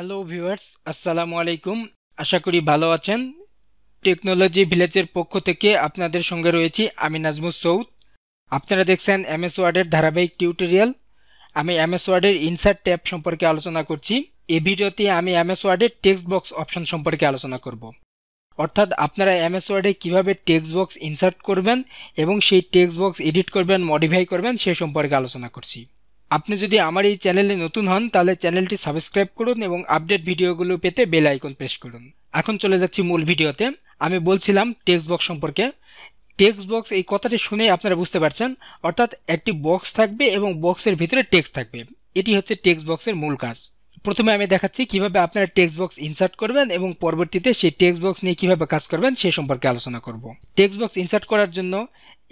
hello viewers আসসালামু আলাইকুম আশা করি ভালো আছেন টেকনোলজি ভিলেজের পক্ষ থেকে আপনাদের সঙ্গে রয়েছি আমি নাজমুস সৌদ আপনারা দেখছেন এমএস ওয়ার্ডের ধারাবাহিক টিউটোরিয়াল আমি এমএস ওয়ার্ডের ইনসার্ট ট্যাব সম্পর্কে আলোচনা করছি এই ভিডিওতে আমি এমএস ওয়ার্ডের টেক্সট বক্স অপশন সম্পর্কে আলোচনা করব অর্থাৎ আপনারা এমএস ওয়ার্ডে কীভাবে টেক্সট বক্স ইনসার্ট করবেন এবং সেই টেক্সট বক্স এডিট করবেন মডিফাই করবেন সে সম্পর্কে আলোচনা করছি আপনি যদি আমার এই চ্যানেলে নতুন হন তাহলে চ্যানেলটি সাবস্ক্রাইব করুন এবং আপডেট ভিডিওগুলো পেতে বেল আইকন প্রেস করুন এখন চলে যাচ্ছি মূল ভিডিওতে আমি বলছিলাম টেক্সট বক্স সম্পর্কে টেক্সট বক্স এই কথাটি শুনে আপনারা বুঝতে পারছেন অর্থাৎ একটি বক্স থাকবে এবং বক্সের ভিতরে টেক্সট থাকবে এটি হচ্ছে টেক্সট বক্সের মূল কাজ প্রথমে আমি দেখাচ্ছি কিভাবে আপনারা টেক্সট বক্স ইনসার্ট করবেন এবং পরবর্তীতে সেই টেক্সট বক্স নিয়ে কিভাবে কাজ করবেন সে সম্পর্কে আলোচনা করব টেক্সট বক্স ইনসার্ট করার জন্য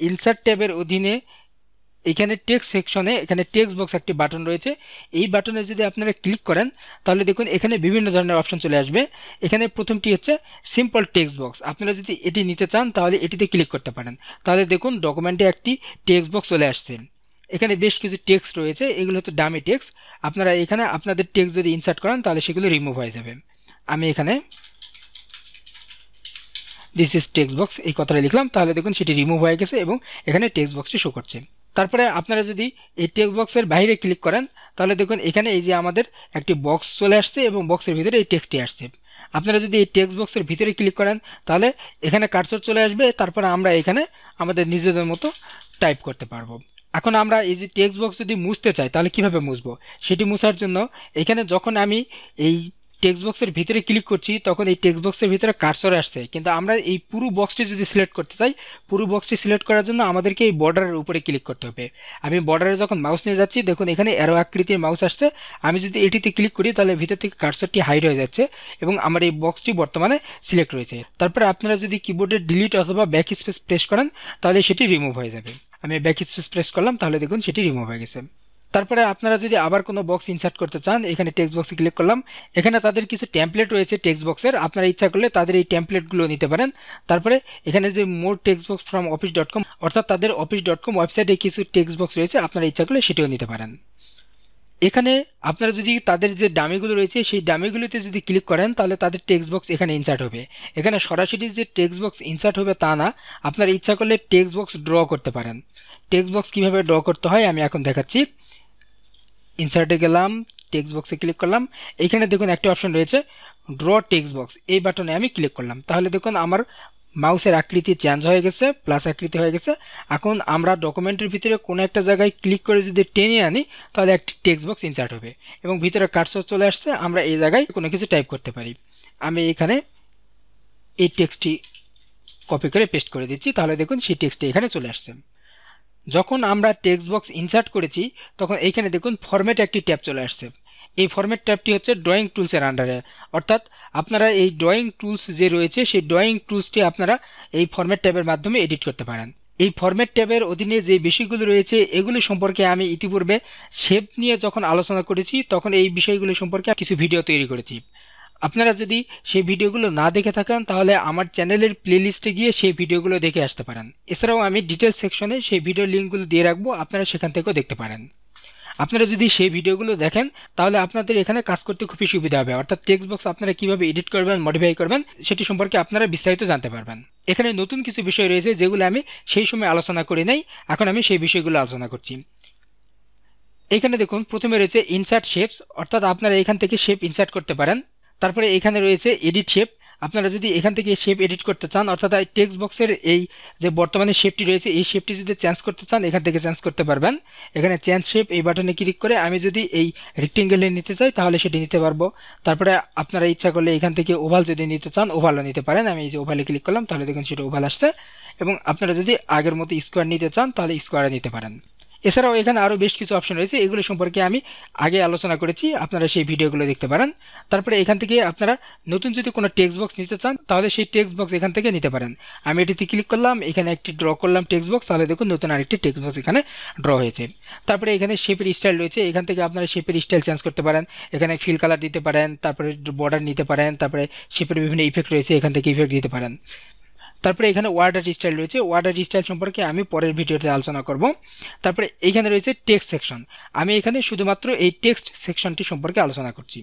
ইনসার্ট ট্যাবের অধীনে এখানে টেক্সট সেকশনে এখানে টেক্সট বক্স একটি বাটন রয়েছে এই বাটনে যদি আপনারা ক্লিক করেন তাহলে দেখুন এখানে বিভিন্ন ধরনের অপশন চলে আসবে এখানে প্রথমটি হচ্ছে সিম্পল টেক্সট বক্স আপনারা যদি এটি নিতে চান তাহলে এটিতে ক্লিক করতে পারেন তাহলে দেখুন ডকুমেন্টে একটি টেক্সট বক্স চলে আসছে এখানে বেশ কিছু টেক্সট রয়েছে এগুলো হচ্ছে ডামি টেক্সট আপনারা এখানে আপনাদের টেক্সট যদি ইনসার্ট করেন তাহলে সেগুলো রিমুভ হয়ে যাবে আমি এখানে দিস ইজ টেক্সট বক্স এই কথাটা লিখলাম তাহলে দেখুন সেটি রিমুভ হয়ে গেছে এবং এখানে টেক্সট বক্সটি শো করছে তারপরে আপনারা যদি এই টেক্সট বক্সের বাইরে ক্লিক করেন তাহলে দেখুন এখানে এই যে আমাদের একটি বক্স চলে আসছে এবং বক্সের ভিতরে এই টেক্সটটি আসছে আপনারা যদি এই টেক্সট বক্সের ভিতরে ক্লিক করেন তাহলে এখানে কার্সর চলে আসবে তারপরে আমরা এখানে আমাদের নিজেদের মতো টাইপ করতে পারবো এখন আমরা এই যে টেক্সট বক্স যদি মুছতে চাই তাহলে কিভাবে মুছবো সেটি মুছার জন্য এখানে যখন আমি এই টেক্সট বক্সের ভিতরে ক্লিক করছি তখন এই টেক্সট বক্সের ভিতরে কার্সর আসছে কিন্তু আমরা এই পুরো বক্সটি যদি সিলেক্ট করতে চাই পুরো বক্সটি সিলেক্ট করার জন্য আমাদেরকে এই বর্ডারের উপরে ক্লিক করতে হবে আমি বর্ডারে যখন মাউস নিয়ে যাচ্ছি দেখুন এখানে অ্যারো আকৃতির মাউস আসছে আমি যদি এটিতে ক্লিক করি তাহলে ভিতর থেকে কার্সরটি হাইড হয়ে যাচ্ছে এবং আমার এই বক্সটি বর্তমানে সিলেক্ট রয়েছে তারপরে আপনারা যদি কিবোর্ডের ডিলিট অথবা ব্যাক স্পেস প্রেস করেন তাহলে সেটি রিমুভ হয়ে যাবে আমি ব্যাক স্পেস প্রেস করলাম তাহলে দেখুন সেটি রিমুভ হয়ে গেছে তারপরে আপনারা যদি আবার কোনো বক্স ইনসার্ট করতে চান এখানে টেক্সট বক্সে ক্লিক করলাম এখানে তাদের কিছু ট্যাম্পলেট রয়েছে টেক্সট বক্সের আপনারা ইচ্ছা করলে তাদের এই ট্যাম্পলেটগুলো নিতে পারেন তারপরে এখানে যে more text box from office dot com অর্থাৎ তাদের অফিস ডট কম ওয়েবসাইটে কিছু টেক্সট বক্স রয়েছে আপনারা ইচ্ছা করলে সেটিও নিতে পারেন এখানে আপনারা যদি তাদের যে ডামিগুলো রয়েছে সেই ডামিগুলোতে যদি ক্লিক করেন তাহলে তাদের টেক্সট বক্স এখানে ইনসার্ট হবে এখানে সরাসরি যে টেক্সট বক্স ইনসার্ট হবে তা না আপনারা ইচ্ছা করলে টেক্সট বক্স ড্র করতে পারেন টেক্সট বক্স কীভাবে ড্র করতে হয় আমি এখন দেখাচ্ছি ইনসার্টে গেলাম টেক্সট বক্সে ক্লিক করলাম এখানে দেখুন একটা অপশন রয়েছে ড্র টেক্সট বক্স এই বাটনে আমি ক্লিক করলাম তাহলে দেখুন আমার মাউসের আকৃতি চেঞ্জ হয়ে গেছে প্লাস আকৃতি হয়ে গেছে এখন আমরা ডকুমেন্টের ভিতরে কোনো একটা জায়গায় ক্লিক করে যদি টেনে আনি তাহলে একটি টেক্সট বক্স ইনসার্ট হবে এবং ভিতরে কাটসর চলে আসছে আমরা এই জায়গায় কোনো কিছু টাইপ করতে পারি আমি এখানে এই টেক্সটটি কপি করে পেস্ট করে দিচ্ছি তাহলে দেখুন সেই টেক্সটটি এখানে চলে আসছে যখন আমরা টেক্সট বক্স ইনসার্ট করেছি তখন এইখানে দেখুন ফরম্যাট একটি ট্যাব চলে আসছে এই ফরম্যাট ট্যাবটি হচ্ছে ড্রয়িং টুলসের আন্ডারে অর্থাৎ আপনারা এই ড্রয়িং টুলস যে রয়েছে সেই ড্রয়িং টুলসটি আপনারা এই ফরম্যাট ট্যাবের মাধ্যমে এডিট করতে পারেন এই ফরম্যাট ট্যাবের অধীনে যে বিষয়গুলো রয়েছে এগুলি সম্পর্কে আমি ইতিপূর্বে শেপ নিয়ে যখন আলোচনা করেছি তখন এই বিষয়গুলি সম্পর্কে কিছু ভিডিও তৈরি করেছি আপনারা যদি সেই ভিডিওগুলো না দেখে থাকেন তাহলে আমার চ্যানেলের প্লেলিস্টে গিয়ে সেই ভিডিওগুলো দেখে আসতে পারেন এছাড়াও আমি ডিটেল সেকশনে সেই ভিডিও লিঙ্কগুলো দিয়ে রাখবো আপনারা সেখান থেকেও দেখতে পারেন আপনারা যদি সেই ভিডিওগুলো দেখেন তাহলে আপনাদের এখানে কাজ করতে খুবই সুবিধা হবে অর্থাৎ টেক্সট বক্স আপনারা কীভাবে এডিট করবেন মডিফাই করবেন সেটি সম্পর্কে আপনারা বিস্তারিত জানতে পারবেন এখানে নতুন কিছু বিষয় রয়েছে যেগুলো আমি সেই সময় আলোচনা করি নাই এখন আমি সেই বিষয়গুলো আলোচনা করছি এখানে দেখুন প্রথমে রয়েছে ইনসার্ট শেপস অর্থাৎ আপনারা এখান থেকে শেপ ইনসার্ট করতে পারেন তারপরে এখানে রয়েছে এডিট শেপ আপনারা যদি এখান থেকে শেপ এডিট করতে চান অর্থাৎ এই টেক্সট বক্সের এই যে বর্তমানে শেপটি রয়েছে এই শেপটি যদি চেঞ্জ করতে চান এখান থেকে চেঞ্জ করতে পারবেন এখানে চেঞ্জ শেপ এই বাটনে ক্লিক করে আমি যদি এই রেক্টেঙ্গেলে নিতে চাই তাহলে সেটি নিতে পারবো তারপরে আপনারা ইচ্ছা করলে এখান থেকে ওভাল যদি নিতে চান ওভালও নিতে পারেন আমি এই যে ওভালে ক্লিক করলাম তাহলে দেখুন সেটা ওভাল আসছে এবং আপনারা যদি আগের মতো স্কোয়ার নিতে চান তাহলে স্কোয়ারে নিতে পারেন এছাড়াও এখানে আরও বেশ কিছু অপশন রয়েছে এগুলো সম্পর্কে আমি আগে আলোচনা করেছি আপনারা সেই ভিডিওগুলো দেখতে পারেন তারপরে এখান থেকে আপনারা নতুন যদি কোনো টেক্সট বক্স নিতে চান তাহলে সেই টেক্সট বক্স এখান থেকে নিতে পারেন আমি এটিতে ক্লিক করলাম এখানে একটি ড্র করলাম টেক্সট বক্স তাহলে দেখুন নতুন আরেকটি টেক্সট বক্স এখানে ড্র হয়েছে তারপরে এখানে শেপের স্টাইল রয়েছে এখান থেকে আপনারা শেপের স্টাইল চেঞ্জ করতে পারেন এখানে ফিল কালার দিতে পারেন তারপরে বর্ডার নিতে পারেন তারপরে শেপের বিভিন্ন ইফেক্ট রয়েছে এখান থেকে ইফেক্ট দিতে পারেন তারপরে এখানে ওয়ার্ডার স্টাইল রয়েছে ওয়ার্ডার স্টাইল সম্পর্কে আমি পরের ভিডিওতে আলোচনা করব তারপরে এখানে রয়েছে টেক্সট সেকশন আমি এখানে শুধুমাত্র এই টেক্সট সেকশনটি সম্পর্কে আলোচনা করছি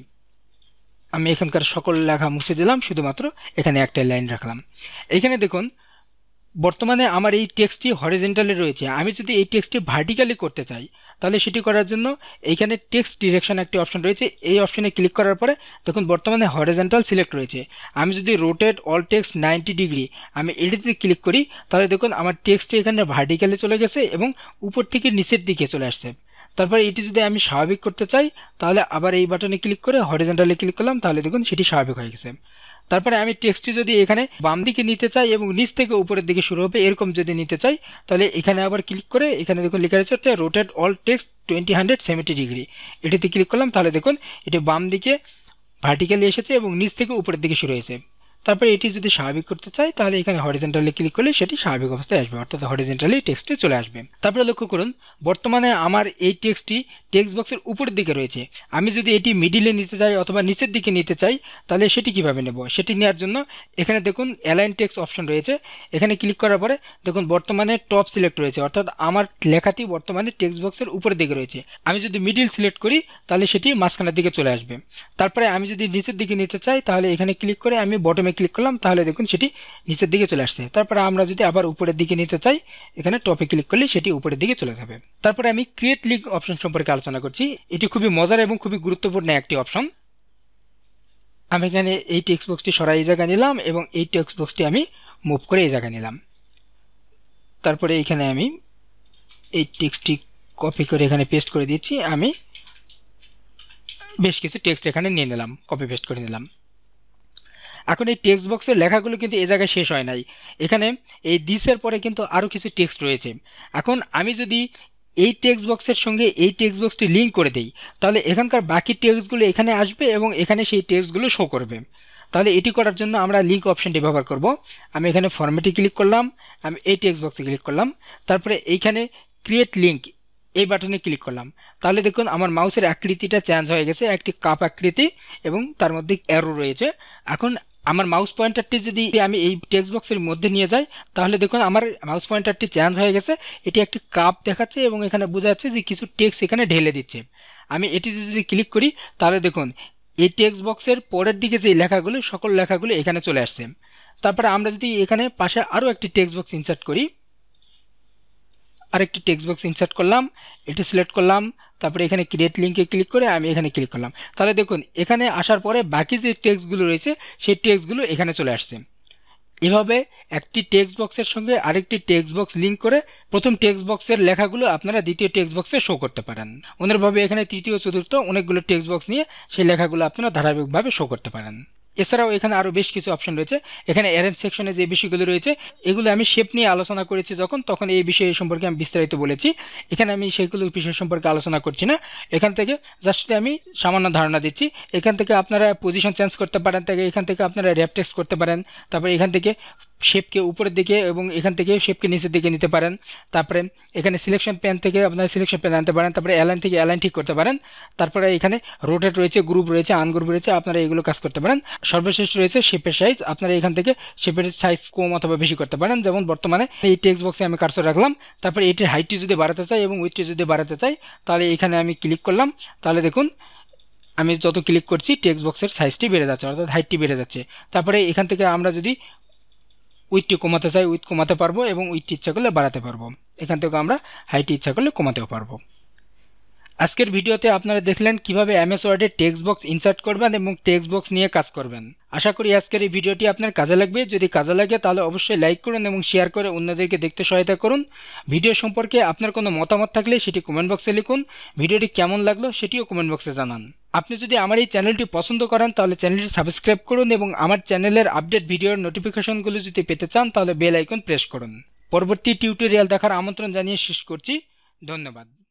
আমি এখানকার সকল লেখা মুছে দিলাম শুধুমাত্র এখানে একটা লাইন রাখলাম এখানে দেখুন বর্তমানে আমার এই টেক্সটটি হরিজেন্টালে রয়েছে আমি যদি এই টেক্সটটি ভার্টিক্যালি করতে চাই তাহলে সেটি করার জন্য এইখানে টেক্সট ডিরেকশন একটি অপশন রয়েছে এই অপশনে ক্লিক করার পরে দেখুন বর্তমানে হরিজেন্টাল সিলেক্ট রয়েছে আমি যদি rotate all text ninety degree আমি এটিতে ক্লিক করি তাহলে দেখুন আমার টেক্সটটি এখানে ভার্টিক্যালে চলে গেছে এবং উপর থেকে নিচের দিকে চলে আসছে তারপরে এটি যদি আমি স্বাভাবিক করতে চাই তাহলে আবার এই বাটনে ক্লিক করে হরিজেন্টালে ক্লিক করলাম তাহলে দেখুন সেটি স্বাভাবিক হয়ে গেছে তারপরে আমি টেক্সটটি যদি এখানে বাম দিকে নিতে চাই এবং নিচ থেকে উপরের দিকে শুরু হবে এরকম যদি নিতে চাই তাহলে এখানে আবার ক্লিক করে এখানে দেখুন লেখা রয়েছে হচ্ছে rotate all text twenty hundred seventy degree এটিতে ক্লিক করলাম তাহলে দেখুন এটি বাম দিকে ভার্টিক্যালি এসেছে এবং নিচ থেকে উপরের দিকে শুরু হয়েছে তারপরে এটি যদি স্বাভাবিক করতে চাই তাহলে এখানে হরিজেন্টালি ক্লিক করলে সেটি স্বাভাবিক অবস্থায় আসবে অর্থাৎ হরিজেন্টালি টেক্সটে চলে আসবে তারপরে লক্ষ্য করুন বর্তমানে আমার এই টেক্সটটি টেক্সট বক্সের উপরের দিকে রয়েছে আমি যদি এটি মিডিলে নিতে চাই অথবা নিচের দিকে নিতে চাই তাহলে সেটি কিভাবে নেব সেটি নেওয়ার জন্য এখানে দেখুন অ্যালাইন টেক্সট অপশন রয়েছে এখানে ক্লিক করার পরে দেখুন বর্তমানে টপ সিলেক্ট রয়েছে অর্থাৎ আমার লেখাটি বর্তমানে টেক্সট বক্সের উপরের দিকে রয়েছে আমি যদি মিডিল সিলেক্ট করি তাহলে সেটি মাঝখানের দিকে চলে আসবে তারপরে আমি যদি নিচের দিকে নিতে চাই তাহলে এখানে ক্লিক করে আমি বটমে ক্লিক করলাম তাহলে দেখুন সেটি নিচের দিকে চলে আসছে তারপরে আমরা যদি আবার উপরের দিকে নিতে চাই এখানে টপে ক্লিক করলে সেটি উপরের দিকে চলে যাবে তারপরে আমি ক্রিয়েট লিঙ্ক অপশন সম্পর্কে আলোচনা করছি এটি খুবই মজার এবং খুবই গুরুত্বপূর্ণ একটি অপশন আমি এখানে এই টেক্সট বক্সটি সরাই এই জায়গায় নিলাম এবং এই টেক্সট বক্সটি আমি মুভ করে এই জায়গায় নিলাম তারপরে এখানে আমি এই টেক্সটটি কপি করে এখানে পেস্ট করে দিচ্ছি আমি বেশ কিছু টেক্সট এখানে নিয়ে নিলাম কপি পেস্ট করে নিলাম এখন এই টেক্সট বক্সের লেখাগুলো কিন্তু এ জায়গায় শেষ হয় নাই এখানে এই দিসের পরে কিন্তু আরও কিছু টেক্সট রয়েছে এখন আমি যদি এই টেক্সট বক্সের সঙ্গে এই টেক্সট বক্সটি লিঙ্ক করে দিই তাহলে এখানকার বাকি টেক্সটগুলো এখানে আসবে এবং এখানে সেই টেক্সটগুলো শো করবে তাহলে এটি করার জন্য আমরা লিঙ্ক অপশানটি ব্যবহার করব আমি এখানে ফর্মেটে ক্লিক করলাম আমি এই টেক্সট বক্সে ক্লিক করলাম তারপরে এইখানে ক্রিয়েট লিঙ্ক এই বাটনে ক্লিক করলাম তাহলে দেখুন আমার মাউসের আকৃতিটা চেঞ্জ হয়ে গেছে একটি কাপ আকৃতি এবং তার মধ্যে অ্যারো রয়েছে এখন আমার মাউস পয়েন্টারটি যদি আমি এই টেক্সট বক্সের মধ্যে নিয়ে যাই তাহলে দেখুন আমার মাউস পয়েন্টারটি চেঞ্জ হয়ে গেছে এটি একটি কাপ দেখাচ্ছে এবং এখানে বোঝা যাচ্ছে যে কিছু টেক্সট এখানে ঢেলে দিচ্ছে আমি এটি যদি ক্লিক করি তাহলে দেখুন এই টেক্সট বক্সের পরের দিকে যে লেখাগুলো সকল লেখাগুলো এখানে চলে আসছে তারপরে আমরা যদি এখানে পাশে আরও একটি টেক্সট বক্স ইনসার্ট করি আরেকটি টেক্সট বক্স ইনসার্ট করলাম এটি সিলেক্ট করলাম তারপরে এখানে ক্রিয়েট লিঙ্কে ক্লিক করে আমি এখানে ক্লিক করলাম তাহলে দেখুন এখানে আসার পরে বাকি যে টেক্সটগুলো রয়েছে সেই টেক্সটগুলো এখানে চলে আসছে এভাবে একটি টেক্সট বক্সের সঙ্গে আরেকটি টেক্সট বক্স লিঙ্ক করে প্রথম টেক্সট বক্সের লেখাগুলো আপনারা দ্বিতীয় টেক্সট বক্সে শো করতে পারেন অন্যভাবে এখানে তৃতীয় চতুর্থ অনেকগুলো টেক্সট বক্স নিয়ে সেই লেখাগুলো আপনারা ধারাবাহিকভাবে শো করতে পারেন এছাড়াও এখানে আরও বেশ কিছু অপশন রয়েছে এখানে অ্যারেঞ্জ সেকশনে যে বিষয়গুলো রয়েছে এগুলো আমি শেপ নিয়ে আলোচনা করেছি যখন তখন এই বিষয় সম্পর্কে আমি বিস্তারিত বলেছি এখানে আমি সেইগুলোর বিষয় সম্পর্কে আলোচনা করছি না এখান থেকে জাস্ট আমি সামান্য ধারণা দিচ্ছি এখান থেকে আপনারা পজিশন চেঞ্জ করতে পারেন তাকে এখান থেকে আপনারা র্যাপটেক্স করতে পারেন তারপরে এখান থেকে শেপকে উপরের দিকে এবং এখান থেকে শেপকে নিচের দিকে নিতে পারেন তারপরে এখানে সিলেকশন প্যান থেকে আপনারা সিলেকশন প্যান আনতে পারেন তারপরে অ্যালাইন থেকে অ্যালাইন ঠিক করতে পারেন তারপরে এখানে রোটেট রয়েছে গ্রুপ রয়েছে আনগ্রুপ রয়েছে আপনারা এগুলো কাজ করতে পারেন সর্বশেষ রয়েছে শেপের সাইজ আপনারা এখান থেকে শেপের সাইজ কম অথবা বেশি করতে পারেন যেমন বর্তমানে এই টেক্সট বক্সে আমি কার্সর রাখলাম তারপর এটির হাইটটি যদি বাড়াতে চাই এবং উইথটি যদি বাড়াতে চাই তাহলে এখানে আমি ক্লিক করলাম তাহলে দেখুন আমি যত ক্লিক করছি টেক্সট বক্সের সাইজটি বেড়ে যাচ্ছে অর্থাৎ হাইটটি বেড়ে যাচ্ছে তারপরে এখান থেকে আমরা যদি উইথটি কমাতে চাই উইথ কমাতে পারবো এবং উইথটি ইচ্ছা করলে বাড়াতে পারবো এখান থেকে আমরা হাইটটি ইচ্ছা করলে কমাতেও পারবো আজকের ভিডিওতে আপনারা দেখলেন কিভাবে এমএস ওয়ার্ডে টেক্সট বক্স ইনসার্ট করবেন এবং টেক্সট বক্স নিয়ে কাজ করবেন আশা করি আজকের এই ভিডিওটি আপনার কাজে লাগবে যদি কাজে লাগে তাহলে অবশ্যই লাইক করুন এবং শেয়ার করে অন্যদেরকে দেখতে সহায়তা করুন ভিডিও সম্পর্কে আপনার কোনো মতামত থাকলে সেটি কমেন্ট বক্সে লিখুন ভিডিওটি কেমন লাগলো সেটিও কমেন্ট বক্সে জানান আপনি যদি আমার এই চ্যানেলটি পছন্দ করেন তাহলে চ্যানেলটি সাবস্ক্রাইব করুন এবং আমার চ্যানেলের আপডেট ভিডিওর নোটিফিকেশনগুলো যদি পেতে চান তাহলে বেল আইকন প্রেস করুন পরবর্তী টিউটোরিয়াল দেখার আমন্ত্রণ জানিয়ে শেষ করছি ধন্যবাদ